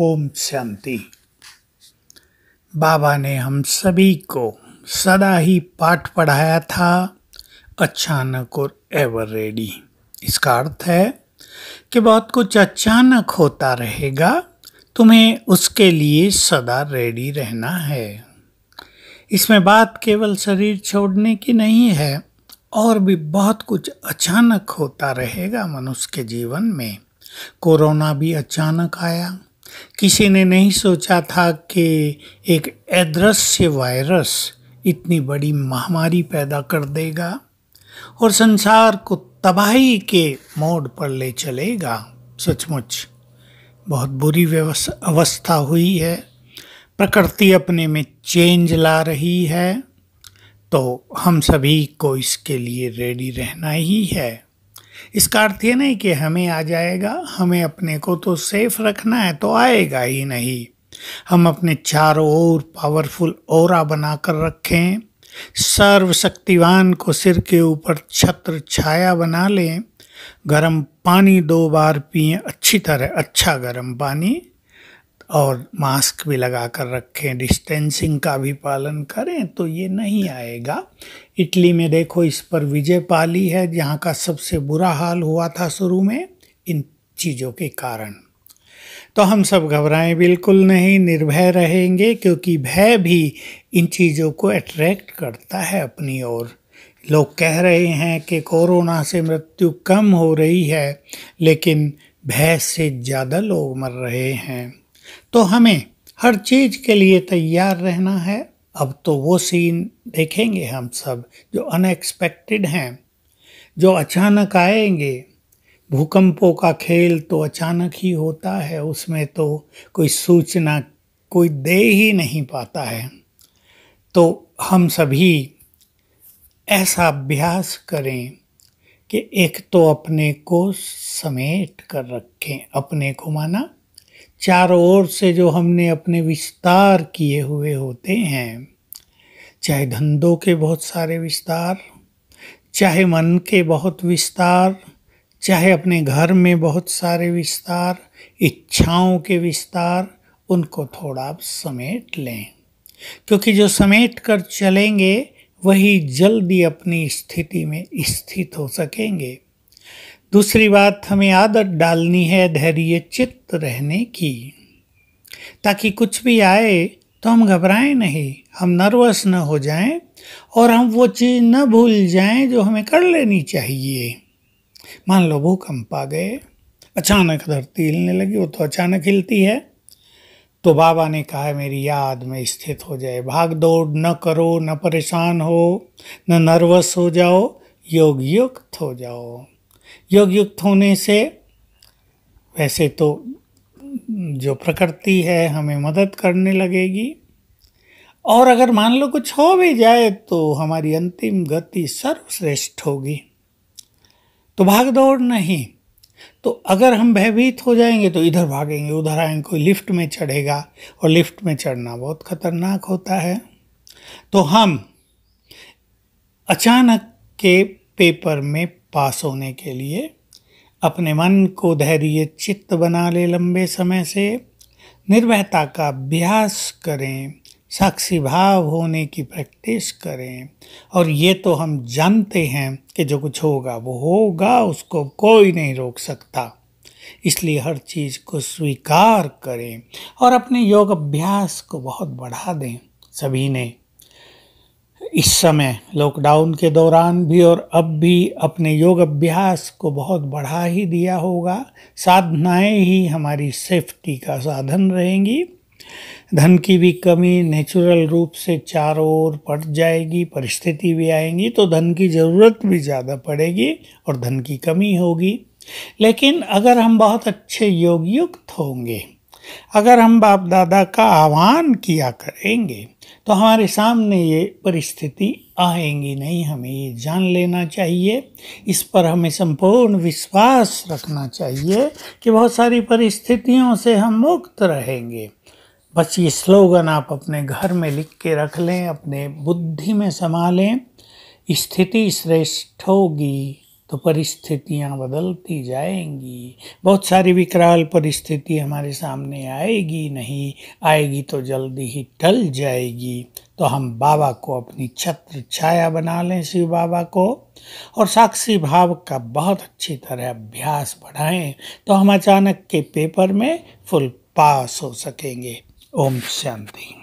ओम शांति बाबा ने हम सभी को सदा ही पाठ पढ़ाया था अचानक और एवर रेडी इसका अर्थ है कि बहुत कुछ अचानक होता रहेगा तुम्हें उसके लिए सदा रेडी रहना है इसमें बात केवल शरीर छोड़ने की नहीं है और भी बहुत कुछ अचानक होता रहेगा मनुष्य के जीवन में कोरोना भी अचानक आया किसी ने नहीं सोचा था कि एक अदृश्य वायरस इतनी बड़ी महामारी पैदा कर देगा और संसार को तबाही के मोड़ पर ले चलेगा सचमुच बहुत बुरी अवस्था हुई है प्रकृति अपने में चेंज ला रही है तो हम सभी को इसके लिए रेडी रहना ही है इसका अर्थ ये नहीं कि हमें आ जाएगा हमें अपने को तो सेफ रखना है तो आएगा ही नहीं हम अपने चारों ओर पावरफुल और बनाकर रखें सर्वशक्तिवान को सिर के ऊपर छत्र छाया बना लें गर्म पानी दो बार पिए अच्छी तरह अच्छा गर्म पानी और मास्क भी लगा कर रखें डिस्टेंसिंग का भी पालन करें तो ये नहीं आएगा इटली में देखो इस पर विजय पाली है जहाँ का सबसे बुरा हाल हुआ था शुरू में इन चीज़ों के कारण तो हम सब घबराएं बिल्कुल नहीं निर्भय रहेंगे क्योंकि भय भी इन चीज़ों को अट्रैक्ट करता है अपनी ओर लोग कह रहे हैं कि कोरोना से मृत्यु कम हो रही है लेकिन भय से ज़्यादा लोग मर रहे हैं तो हमें हर चीज़ के लिए तैयार रहना है अब तो वो सीन देखेंगे हम सब जो अनएक्सपेक्टेड हैं जो अचानक आएंगे भूकंपों का खेल तो अचानक ही होता है उसमें तो कोई सूचना कोई दे ही नहीं पाता है तो हम सभी ऐसा अभ्यास करें कि एक तो अपने को समेट कर रखें अपने को माना चारों ओर से जो हमने अपने विस्तार किए हुए होते हैं चाहे धंधों के बहुत सारे विस्तार चाहे मन के बहुत विस्तार चाहे अपने घर में बहुत सारे विस्तार इच्छाओं के विस्तार उनको थोड़ा आप समेट लें क्योंकि जो समेट कर चलेंगे वही जल्दी अपनी स्थिति में स्थित हो सकेंगे दूसरी बात हमें आदत डालनी है धैर्य चित्त रहने की ताकि कुछ भी आए तो हम घबराएं नहीं हम नर्वस न हो जाएं और हम वो चीज़ न भूल जाएं जो हमें कर लेनी चाहिए मान लो भूकंप आ गए अचानक धरती हिलने लगी वो तो अचानक हिलती है तो बाबा ने कहा मेरी याद में स्थित हो जाए भाग दौड़ न करो न परेशान हो न नर्वस हो जाओ योग युक्त हो जाओ योग युक्त होने से वैसे तो जो प्रकृति है हमें मदद करने लगेगी और अगर मान लो कुछ हो भी जाए तो हमारी अंतिम गति सर्वश्रेष्ठ होगी तो भाग दौड़ नहीं तो अगर हम भयभीत हो जाएंगे तो इधर भागेंगे उधर आएंगे कोई लिफ्ट में चढ़ेगा और लिफ्ट में चढ़ना बहुत खतरनाक होता है तो हम अचानक के पेपर में पास होने के लिए अपने मन को धैर्य चित्त बना ले लंबे समय से निर्भयता का अभ्यास करें साक्षी भाव होने की प्रैक्टिस करें और ये तो हम जानते हैं कि जो कुछ होगा वो होगा उसको कोई नहीं रोक सकता इसलिए हर चीज़ को स्वीकार करें और अपने योग अभ्यास को बहुत बढ़ा दें सभी ने इस समय लॉकडाउन के दौरान भी और अब भी अपने योग अभ्यास को बहुत बढ़ा ही दिया होगा साधनाएं ही हमारी सेफ्टी का साधन रहेंगी धन की भी कमी नेचुरल रूप से चारों ओर पड़ जाएगी परिस्थिति भी आएंगी तो धन की ज़रूरत भी ज़्यादा पड़ेगी और धन की कमी होगी लेकिन अगर हम बहुत अच्छे योगयुक्त होंगे अगर हम बाप दादा का आह्वान किया करेंगे तो हमारे सामने ये परिस्थिति आएंगी नहीं हमें ये जान लेना चाहिए इस पर हमें संपूर्ण विश्वास रखना चाहिए कि बहुत सारी परिस्थितियों से हम मुक्त रहेंगे बस ये स्लोगन आप अपने घर में लिख के रख लें अपने बुद्धि में संभालें स्थिति श्रेष्ठ होगी तो परिस्थितियाँ बदलती जाएंगी बहुत सारी विकराल परिस्थिति हमारे सामने आएगी नहीं आएगी तो जल्दी ही टल जाएगी तो हम बाबा को अपनी छत्र छाया बना लें शिव बाबा को और साक्षी भाव का बहुत अच्छी तरह अभ्यास बढ़ाएं तो हम अचानक के पेपर में फुल पास हो सकेंगे ओम शांति